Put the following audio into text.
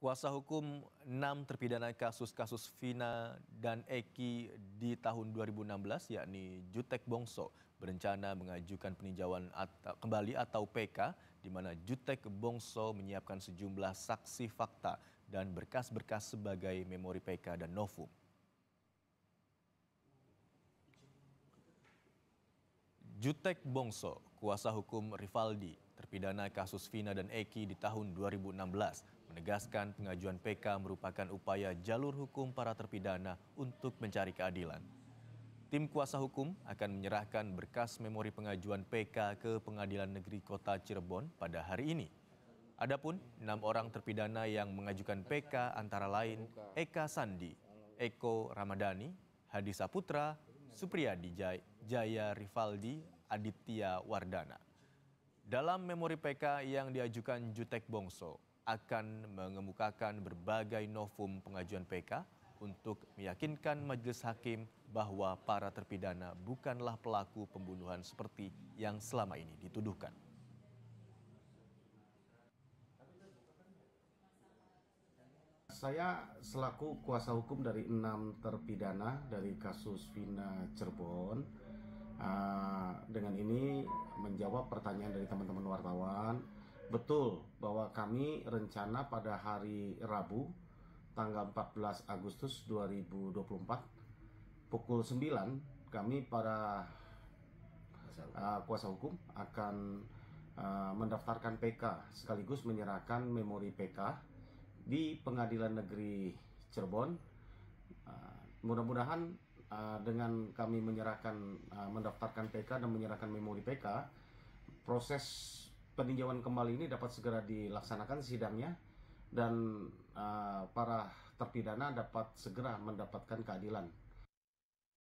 Kuasa hukum enam terpidana kasus-kasus Vina dan Eki di tahun 2016 yakni Jutek Bongso berencana mengajukan peninjauan atau, kembali atau PK di mana Jutek Bongso menyiapkan sejumlah saksi fakta dan berkas-berkas sebagai memori PK dan novum. Jutek Bongso, kuasa hukum Rivaldi, terpidana kasus Vina dan Eki di tahun 2016 menegaskan pengajuan PK merupakan upaya jalur hukum para terpidana untuk mencari keadilan. Tim kuasa hukum akan menyerahkan berkas memori pengajuan PK ke Pengadilan Negeri Kota Cirebon pada hari ini. Adapun enam orang terpidana yang mengajukan PK antara lain Eka Sandi, Eko Ramadhani, Hadi Saputra, Supriyadi Jaya, Jaya Rivaldi, Aditya Wardana. Dalam memori PK yang diajukan Jutek Bongso, akan mengemukakan berbagai novum pengajuan PK untuk meyakinkan majelis hakim bahwa para terpidana bukanlah pelaku pembunuhan seperti yang selama ini dituduhkan. Saya selaku kuasa hukum dari enam terpidana dari kasus Vina Cirebon ah, dengan ini menjawab pertanyaan dari teman-teman wartawan Betul bahwa kami rencana pada hari Rabu tanggal 14 Agustus 2024 pukul 9 kami para kuasa hukum, uh, kuasa hukum akan uh, mendaftarkan PK sekaligus menyerahkan memori PK di Pengadilan Negeri Cirebon. Uh, Mudah-mudahan uh, dengan kami menyerahkan uh, mendaftarkan PK dan menyerahkan memori PK proses peninjauan kembali ini dapat segera dilaksanakan sidangnya dan uh, para terpidana dapat segera mendapatkan keadilan.